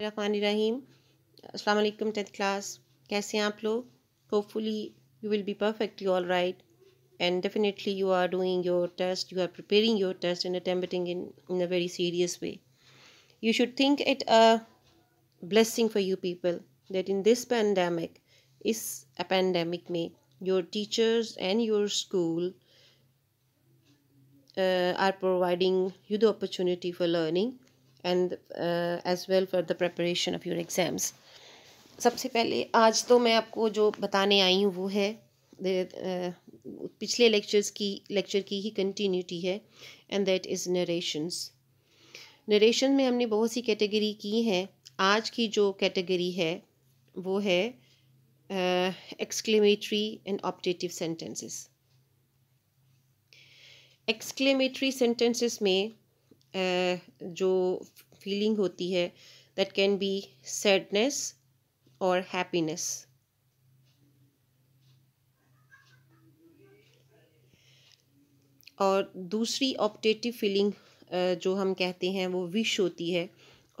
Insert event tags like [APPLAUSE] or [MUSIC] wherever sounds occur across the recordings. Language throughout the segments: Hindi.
Bismillahirrahmanirrahim. Assalamu alaikum 10th class. Kaise aap Hopefully you will be perfectly all right and definitely you are doing your test, you are preparing your test and attempting in in a very serious way. You should think it a blessing for you people that in this pandemic is a pandemic me your teachers and your school uh, are providing you the opportunity for learning and as well for the preparation of your exams सबसे पहले आज तो मैं आपको जो बताने आई हूँ वो है uh, पिछले लेक्चर्स की लेक्चर की ही कंटिन्यूटी है and that is narrations narration में हमने बहुत सी कैटेगरी की हैं आज की जो कैटेगरी है वो है exclamatory and optative sentences exclamatory sentences में जो फीलिंग होती है दैट कैन बी सैडनेस और हैप्पीनेस और दूसरी ऑप्टेटिव फीलिंग जो हम कहते हैं वो विश होती है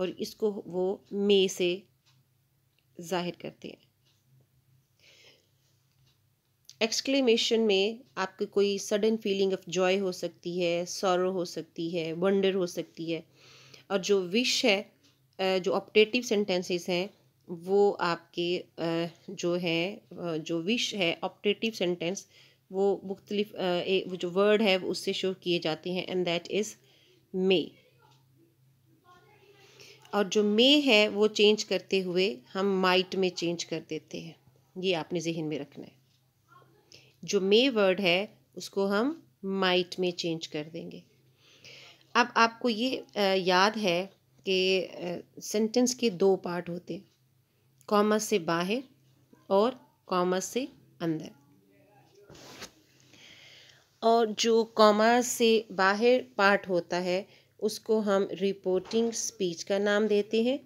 और इसको वो मे से ज़ाहिर करते हैं एक्सक्लेमेशन में आपकी कोई सडन फीलिंग ऑफ जॉय हो सकती है सॉरो हो सकती है वंडर हो सकती है और जो विश है जो ऑप्टेटिव सेंटेंसेस हैं वो आपके जो है जो विश है ऑप्टेटिव सेंटेंस वो मुख्तलिफ जो वर्ड है वो उससे शो किए जाते हैं एंड दैट इज़ मे और जो मे है वो चेंज करते हुए हम माइट में चेंज कर देते हैं ये आपने जहन में रखना है जो मे वर्ड है उसको हम माइट में चेंज कर देंगे अब आपको ये याद है कि सेंटेंस के दो पार्ट होते हैं कॉमा से बाहर और कॉमर्स से अंदर और जो कॉमा से बाहर पार्ट होता है उसको हम रिपोर्टिंग स्पीच का नाम देते हैं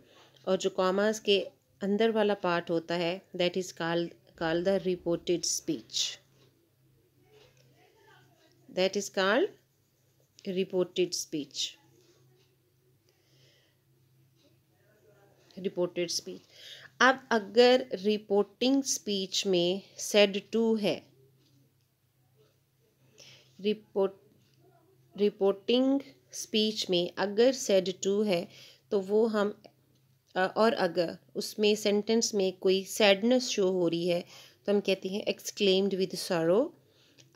और जो कॉमर्स के अंदर वाला पार्ट होता है that is call call the reported speech that is called reported speech reported speech अब अगर रिपोर्टिंग स्पीच में said to है report रिपोर्टिंग स्पीच में अगर सेड टू है तो वो हम और अगर उसमें सेंटेंस में कोई sadness शो हो रही है तो हम कहते हैं एक्सक्लेम्ड विद sorrow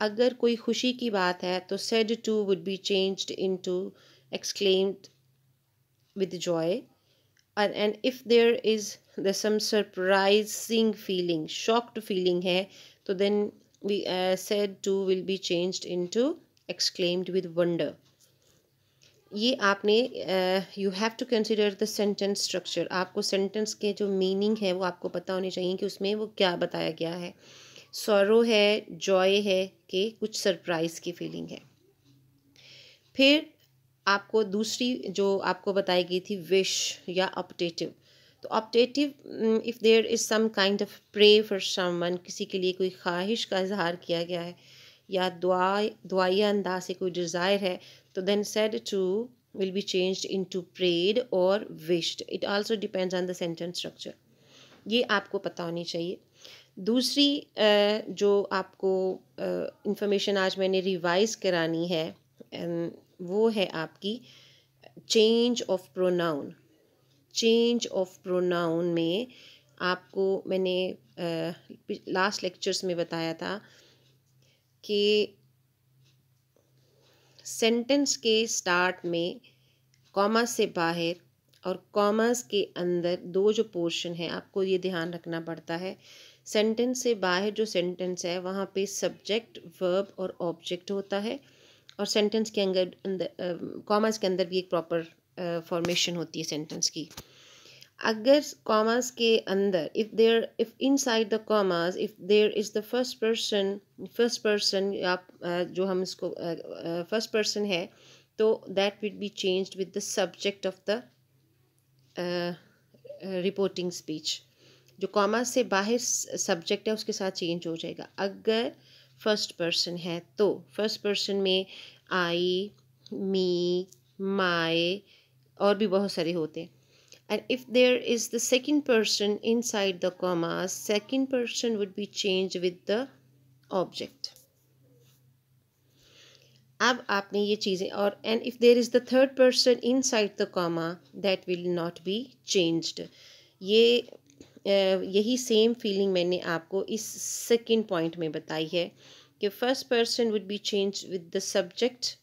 अगर कोई खुशी की बात है तो said to would be changed into exclaimed with joy and if there is the some surprising feeling shocked feeling है तो then we said to will be changed into exclaimed with wonder ये आपने you have to consider the sentence structure आपको सेंटेंस के जो मीनिंग है वो आपको पता होनी चाहिए कि उसमें वो क्या बताया गया है सौरव है जॉय है कि कुछ सरप्राइज़ की फीलिंग है फिर आपको दूसरी जो आपको बताई गई थी विश या अपडेटिव तो optative if there is some kind of pray for someone किसी के लिए कोई ख्वाहिश का इजहार किया गया है या दुआ दुआया अंदाज से कोई डिज़ायर है तो then said to be change into prayed और wished it also depends on the sentence structure ये आपको पता होनी चाहिए दूसरी जो आपको इंफॉर्मेशन आज मैंने रिवाइज करानी है वो है आपकी change of pronoun change of pronoun में आपको मैंने लास्ट लेक्चर्स में बताया था कि सेंटेंस के स्टार्ट में कॉमा से बाहर और कॉमर्स के अंदर दो जो पोर्शन हैं आपको ये ध्यान रखना पड़ता है सेंटेंस से बाहर जो सेंटेंस है वहाँ पे सब्जेक्ट वर्ब और ऑब्जेक्ट होता है और सेंटेंस के अंदर अंदर कॉमर्स के अंदर भी एक प्रॉपर फॉर्मेशन होती है सेंटेंस की अगर कॉमर्स के अंदर if there if inside the commas if there is the first person first person आप जो हम इसको फर्स्ट पर्सन है तो that would be changed with the subject of the reporting speech जो कॉमा से बाहर सब्जेक्ट है उसके साथ चेंज हो जाएगा अगर फर्स्ट पर्सन है तो फर्स्ट पर्सन में आई मी माए और भी बहुत सारे होते हैं if if is the second person inside the comma second person would be change with the object अब आपने ये चीज़ें और and if there is the third person inside the comma that will not be changed ये यही सेम फीलिंग मैंने आपको इस सेकेंड पॉइंट में बताई है कि first person would be change with the subject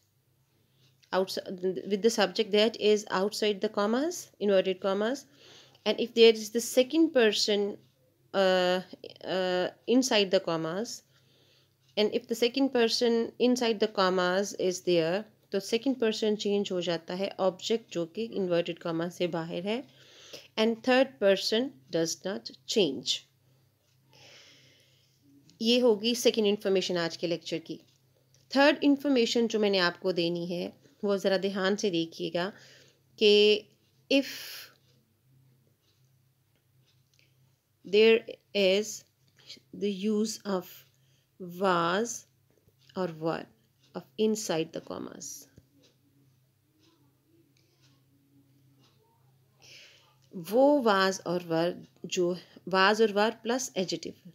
out with the subject that is outside the commas inverted commas and if there is the second person inside the commas and if the second person inside the commas is there तो सेकेंड पर्सन चेंज हो जाता है ऑब्जेक्ट जो कि इन्वर्टेड कॉमर्स से बाहर है and third person does not change ये होगी सेकेंड इन्फॉर्मेशन आज के लेक्चर की थर्ड इन्फॉर्मेशन जो मैंने आपको देनी है वो ज़रा ध्यान से देखिएगा कि if there is the use of was और were of inside the commas वो वाज और वर जो वाज और वर प्लस एजेटिव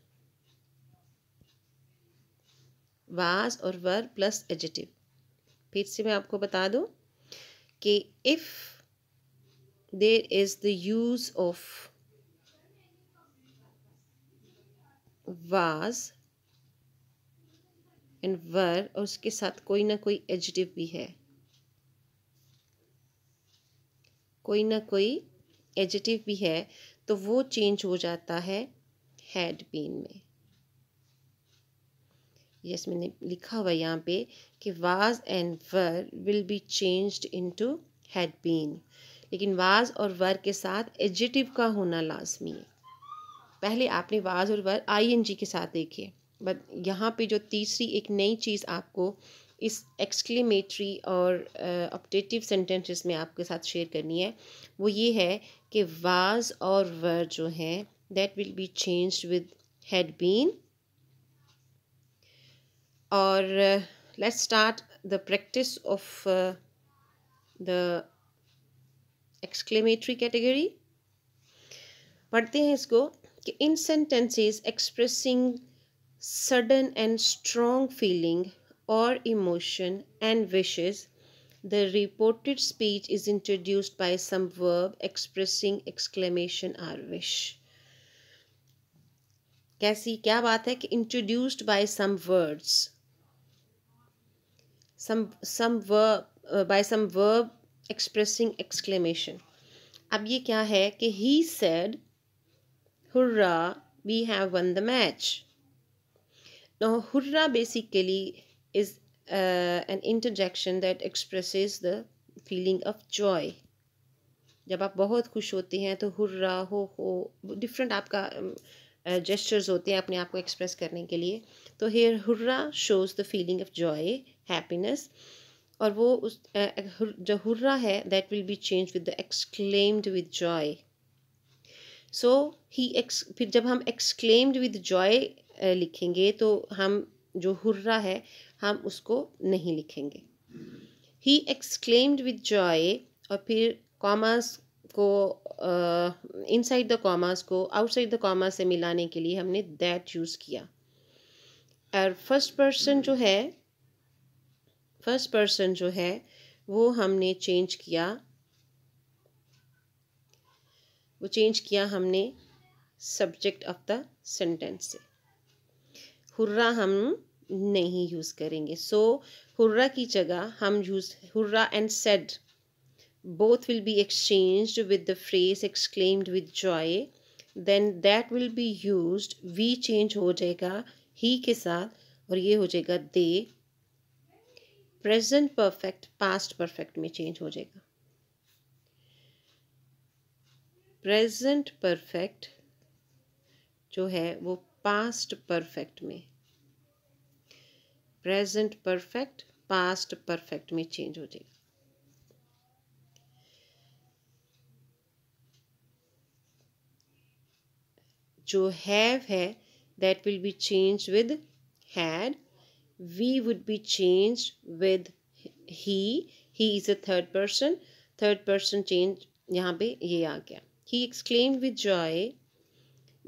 वाज और वर प्लस एजेटिव फिर से मैं आपको बता दूं कि if there is the use of was and were और उसके साथ कोई ना कोई एजेटिव भी है कोई ना कोई एजेटिव भी है तो वो चेंज हो जाता है हैड बीन में यस मैंने लिखा हुआ यहाँ पे कि was and were will be changed into had been लेकिन वाज और वर के साथ एजिटिव का होना लाजमी है पहले आपने वाज और वर आईएनजी के साथ देखे बट यहाँ पे जो तीसरी एक नई चीज़ आपको इस एक्सक्लेमेटरी और ऑप्टेटिव सेंटेंस जिसमें आपके साथ शेयर करनी है वो ये है कि वाज और वर जो हैं that will be change with had been और let's start the practice of the exclamatory category पढ़ते हैं इसको कि in sentences expressing sudden and strong feeling or emotion and wishes, the reported speech is introduced by some verb expressing exclamation or wish. Kasi, क्या बात है कि introduced by some words, some some verb uh, by some verb expressing exclamation. अब ये क्या है कि he said, hurrah, we have won the match. Now hurrah basically is uh, an interjection that expresses the feeling of joy. जब आप बहुत खुश होते हैं तो हुर्रा हो हो डिफरेंट आपका जेस्टर्स um, uh, होते हैं अपने आप को एक्सप्रेस करने के लिए तो here hurrah shows the feeling of joy happiness और वो उस uh, जो हुर्रा है that will be change with the exclaimed with joy so he ex फिर जब हम एक्सक्लेम्ड विद जॉय लिखेंगे तो हम जो हुर्रा है हम उसको नहीं लिखेंगे ही एक्सक्लेम्ड विद जॉय और फिर कॉमास को इन साइड द कॉमास को आउटसाइड द कॉमास से मिलाने के लिए हमने दैट यूज़ किया और फर्स्ट पर्सन जो है फर्स्ट पर्सन जो है वो हमने चेंज किया वो चेंज किया हमने सब्जेक्ट ऑफ द सेंटेंस से हुर्रा हम नहीं यूज़ करेंगे सो so, हुर्रा की जगह हम use hurrah and said both will be exchange with the phrase exclaimed with joy then that will be use we change हो जाएगा ही के साथ और ये हो जाएगा the present perfect past perfect में चेंज हो जाएगा प्रेजेंट परफेक्ट जो है वो पास्ट परफेक्ट में प्रेजेंट परफेक्ट पास्ट परफेक्ट में चेंज हो जाएगा जो हैव है that will be change with had we would be change with he he is a third person third person change यहाँ पे ये आ गया he exclaim with joy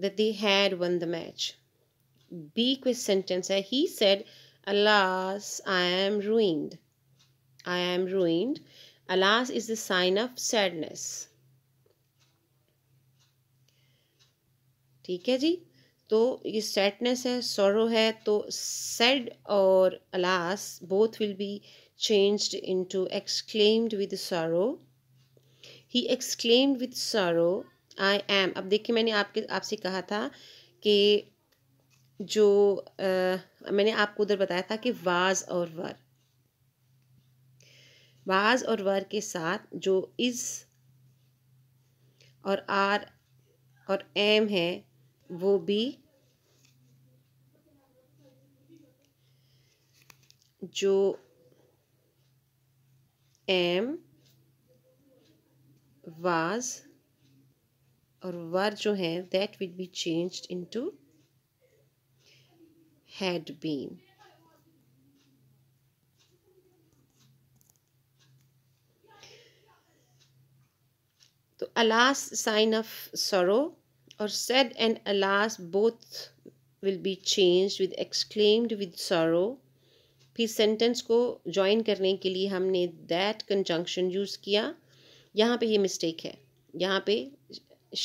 that they had won the match be question sentence है he said alas i am ruined i am ruined alas is the sign of sadness ठीक है जी तो ये सैडनेस है सोरो है तो सैड और alas both will be changed into exclaimed with sorrow he exclaimed with सोरो आई एम अब देखिए मैंने आपके आपसे कहा था कि जो आ, मैंने आपको उधर बताया था कि वाज और वर वाज और वर के साथ जो इज और आर और एम है वो भी जो एम वाज और वर जो है that will be changed into had been. तो alas sign of sorrow or said and alas both will be changed with exclaimed with sorrow फिर सेंटेंस को ज्वाइन करने के लिए हमने दैट कंजंक्शन यूज़ किया यहाँ पे ये मिस्टेक है यहाँ पे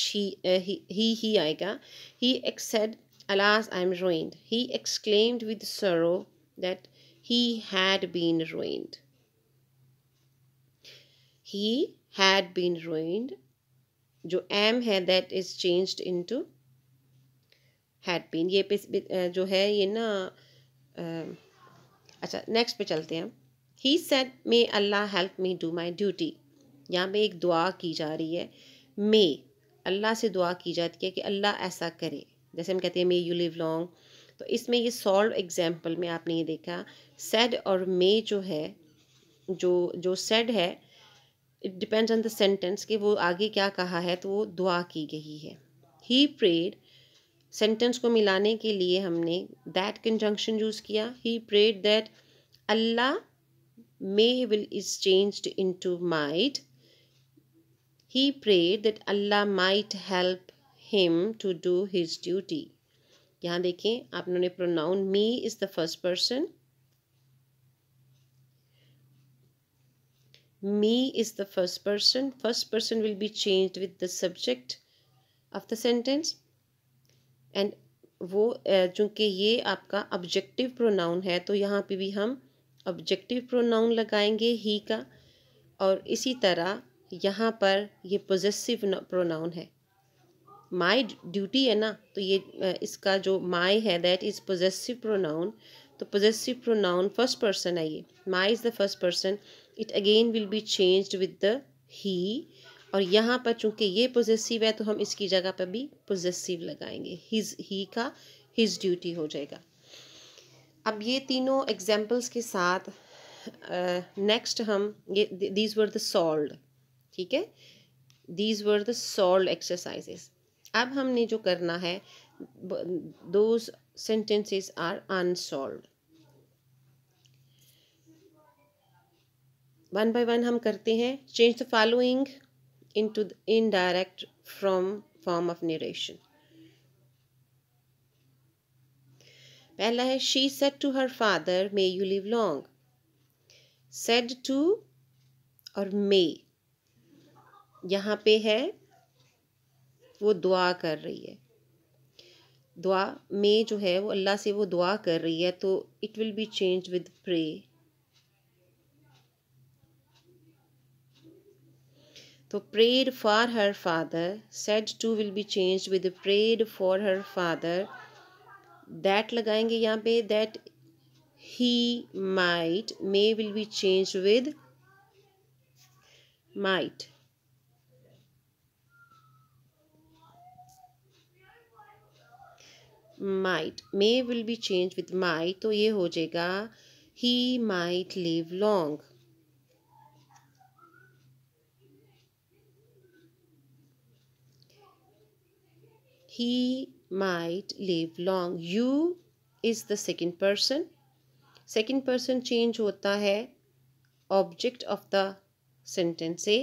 शी ही ही आएगा ही एक्सेड Alas, I am ruined. He exclaimed with sorrow that he had been ruined. He had been ruined. जो am है that is changed into had been. ये जो है ये ना अच्छा next पे चलते हैं he said may Allah help me do my duty यहाँ पे एक दुआ की जा रही है may अल्लाह से दुआ की जाती है कि अल्लाह ऐसा करे जैसे हम कहते हैं मे यू लिव लॉन्ग तो इसमें ये सॉल्व एग्जाम्पल में आपने ये देखा सेड और मे जो है जो जो सेड है it depends on the sentence कि वो आगे क्या कहा है तो वो दुआ की गई है ही प्रेड सेंटेंस को मिलाने के लिए हमने दैट कंजंक्शन यूज़ किया he prayed that Allah may will is changed into might he prayed that Allah might help him to do his duty यहाँ देखें आप उन्होंने pronoun me is the first person me is the first person first person will be change with the subject of the sentence and वो चूंकि ये आपका ऑब्जेक्टिव प्रोनाउन है तो यहाँ पे भी हम ऑब्जेक्टिव प्रोनाउन लगाएंगे ही का और इसी तरह यहाँ पर ये पोजेसिव प्रोनाउन है माई ड्यूटी है ना तो ये इसका जो माई है दैट इज़ पोजेसिव प्रोनाउन तो पोजेसिव प्रोनाउन फर्स्ट पर्सन है ये my is the first person it again will be change with the he और यहाँ पर चूंकि ये पोजेसिव है तो हम इसकी जगह पर भी पोजेसिव लगाएंगे हिज ही का हिज ड्यूटी हो जाएगा अब ये तीनों एग्जाम्पल्स के साथ नेक्स्ट uh, हम ये दीज वर द सॉल्ड ठीक है these were the solved exercises अब हमने जो करना है दो sentences are unsolved one by one हम करते हैं change the following into indirect from form of narration पहला है she said to her father may you live long said to और मे यहां पे है वो दुआ कर रही है दुआ में जो है वो अल्लाह से वो दुआ कर रही है तो it will be change with pray तो prayed for her father said to will be change with prayed for her father that लगाएंगे यहाँ पे that he might may will be change with might might may will be change with might तो ये हो जाएगा he might live long he might live long you is the second person second person change होता है object of the sentence से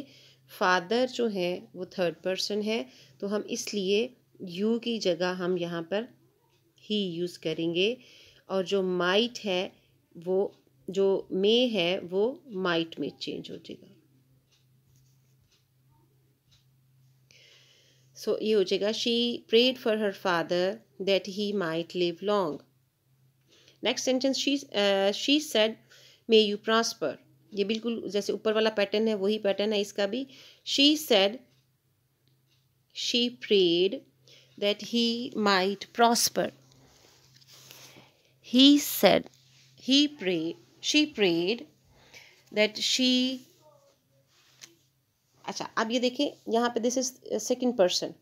father जो है वो third person है तो हम इसलिए you की जगह हम यहाँ पर ही यूज़ करेंगे और जो माइट है वो जो मे है वो माइट में चेंज हो जाएगा सो so, ये हो जाएगा she prayed for her father that he might live long next sentence she she said may you prosper ये बिल्कुल जैसे ऊपर वाला पैटर्न है वही पैटर्न है इसका भी she said she prayed that he might prosper He said, he prayed, she prayed that she अच्छा अब ये देखें यहाँ पे this is second person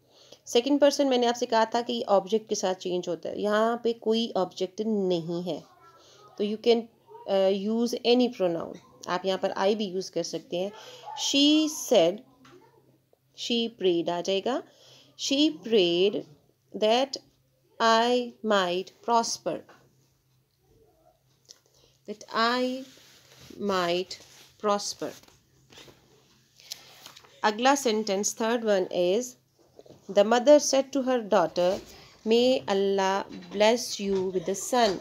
second person मैंने आपसे कहा था कि ऑब्जेक्ट के साथ चेंज होता है यहाँ पे कोई ऑब्जेक्ट नहीं है तो you can use any pronoun आप यहाँ पर आई भी यूज़ कर सकते हैं शी सेड शी प्रेड आ जाएगा she prayed that I might prosper that I might prosper. Agla sentence, third one is The mother said to her daughter, May Allah bless you with a son.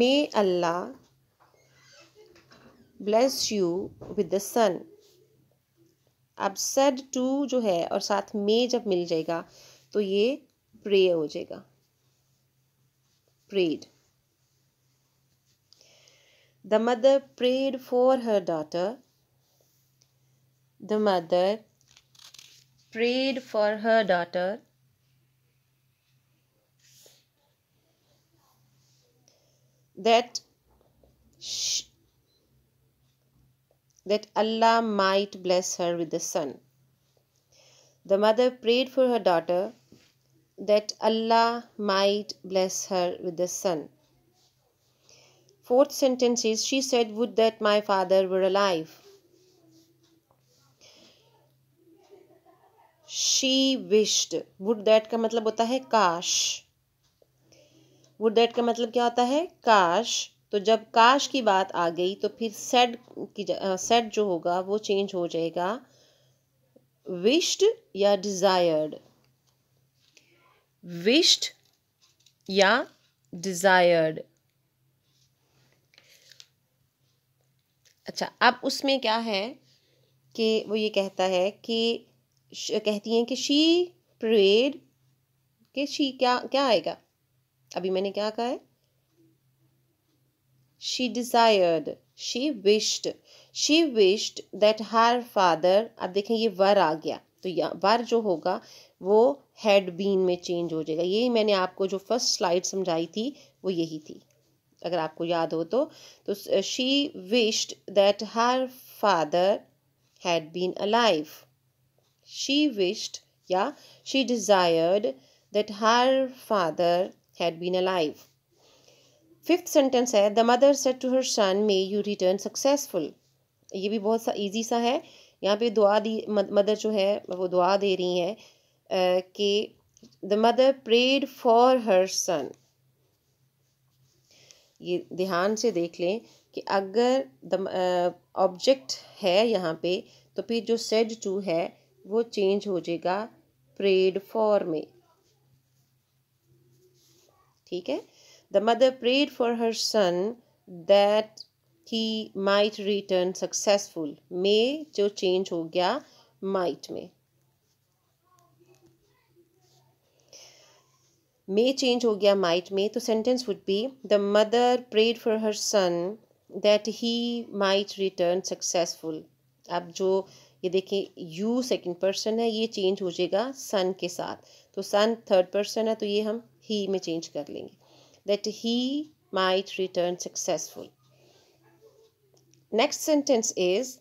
May Allah bless you with the son. अब सेड टू जो है और साथ में जब मिल जाएगा तो ये प्रे हो जाएगा prayed. The mother prayed for her daughter. The mother prayed for her daughter. That she, that Allah might bless her with a son. The mother prayed for her daughter that Allah might bless her with a son. Fourth sentence is She said, Would that my father were alive. She wished would that का मतलब होता है काश वुड दैट का मतलब क्या होता है काश तो जब काश की बात आ गई तो फिर सेड की सेड जो होगा वो चेंज हो जाएगा विश्ड या डिज़ायर्ड विश्ड या डिज़ायर्ड अच्छा अब उसमें क्या है कि वो ये कहता है कि कहती हैं कि शी प्रेड कि शी क्या क्या आएगा अभी मैंने क्या कहा है she desired she wished she wished that her father अब देखें ये वर आ गया तो या वर जो होगा वो हेड बीन में चेंज हो जाएगा यही मैंने आपको जो फर्स्ट स्लाइड समझाई थी वो यही थी अगर आपको याद हो तो तो she wished that her father had been alive she wished या she desired that her father had been alive fifth sentence है the mother said to her son may you return successful ये भी बहुत सा ईजी सा है यहाँ पे दुआ दी मदर जो है वो दुआ दे रही हैं कि the mother prayed for her son ये ध्यान से देख लें कि अगर द ऑब्जेक्ट है यहाँ पे तो फिर जो सेड टू है वो चेंज हो जाएगा प्रेड फॉर में ठीक है the mother prayed for her son that he might return successful में जो चेंज हो गया माइट में मे चेंज हो गया माइट में तो sentence would be the mother prayed for her son that he might return successful आप जो ये देखें यू सेकेंड पर्सन है ये चेंज हो जाएगा सन के साथ तो सन थर्ड पर्सन है तो ये हम ही में चेंज कर लेंगे that he might return successful next sentence is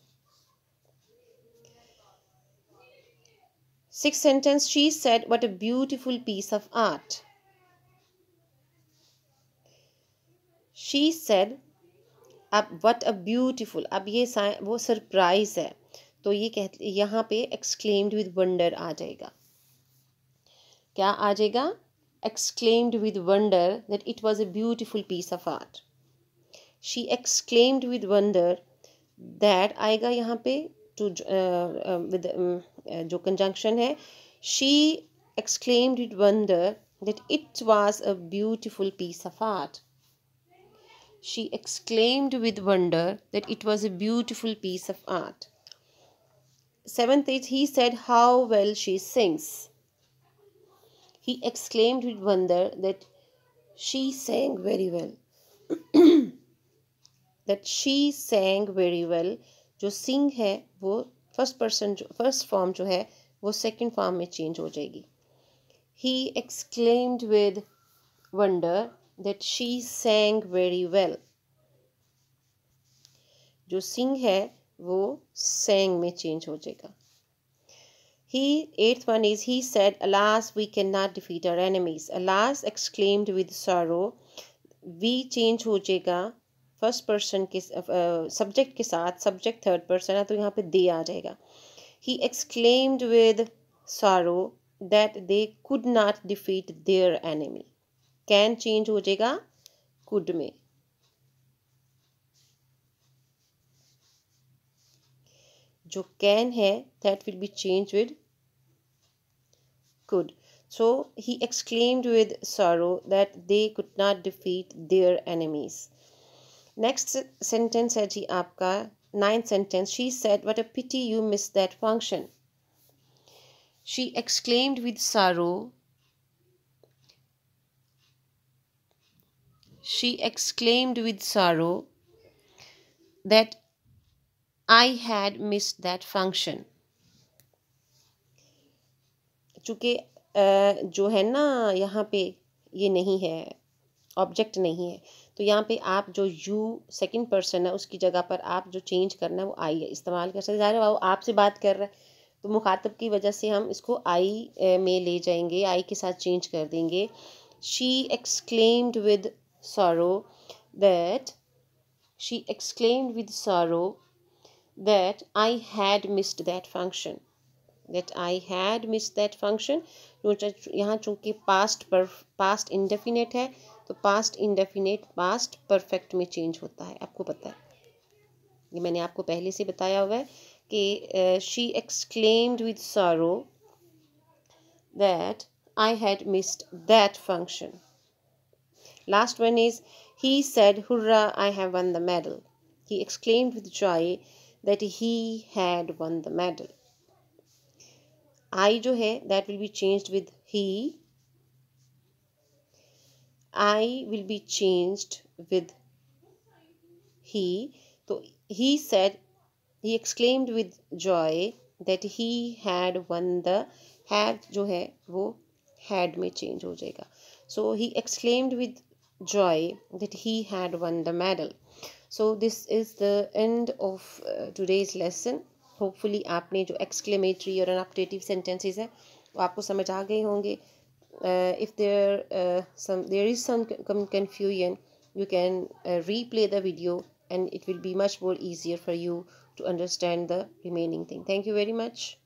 six sentence she said what a beautiful piece of art she said अब वट अ ब्यूटिफुल अब ये वो सरप्राइज है तो ये कह यहाँ पे एक्सक्लेम्ड विद वंडर आ जाएगा क्या आ जाएगा exclaimed with wonder that it was a beautiful piece of art she exclaimed with wonder that आएगा यहाँ पे to with uh, um, um, uh, जो कंजंक्शन है she exclaimed with wonder that it was a beautiful piece of art she exclaimed with wonder that it was a beautiful piece of art. Seventh is he said how well she sings. He exclaimed with wonder that she sang very well. [CLEARS THROAT] that she sang very well. जो sing है वो first person first form जो है वो second form में change हो जाएगी He exclaimed with wonder. that she sang very well जो सिंग है वो सेंग में चेंज हो जाएगा he eighth one is he said alas we can not defeat our enemies alas exclaimed with sorrow we change हो जाएगा फर्स्ट पर्सन के सब्जेक्ट uh, के साथ सब्जेक्ट थर्ड पर्सन है तो यहाँ पे दे आ जाएगा he exclaimed with sorrow that they could not defeat their enemy can change हो जाएगा कुड में जो कैन है that will be change with could so he exclaimed with sorrow that they could not defeat their enemies next sentence है जी आपका ninth sentence she said what a pity you miss that function she exclaimed with sorrow she exclaimed with sorrow that I had missed that function. चूँकि जो है ना यहाँ पे ये नहीं है ऑब्जेक्ट नहीं है तो यहाँ पे आप जो यू सेकंड पर्सन है उसकी जगह पर आप जो चेंज करना है वो आई है इस्तेमाल कर सकते ज़ाहिर वो आपसे बात कर रहा है तो मुखातब की वजह से हम इसको आई में ले जाएंगे आई के साथ चेंज कर देंगे she exclaimed with sorrow that she exclaimed with sorrow that I had missed that function. That I had missed that function. यहाँ चूंकि past पर past indefinite है तो past indefinite past perfect में change होता है आपको पता है ये मैंने आपको पहले से बताया हुआ है कि she exclaimed with sorrow that I had missed that function. Last one is He said, Hurrah, I have won the medal. He exclaimed with joy that he had won the medal. I जो है that will be changed with he. I will be changed with he. तो he said, he exclaimed with joy that he had won the had जो है वो had में change हो जाएगा. So he exclaimed with joy that he had won the medal. So this is the end of uh, today's lesson. Hopefully आपने जो exclamatory और an sentences हैं आपको समझ आ गए होंगे. Uh, if there uh, some there is some confusion, you can replay the video and it will be much more easier for you to understand the remaining thing. Thank you very much.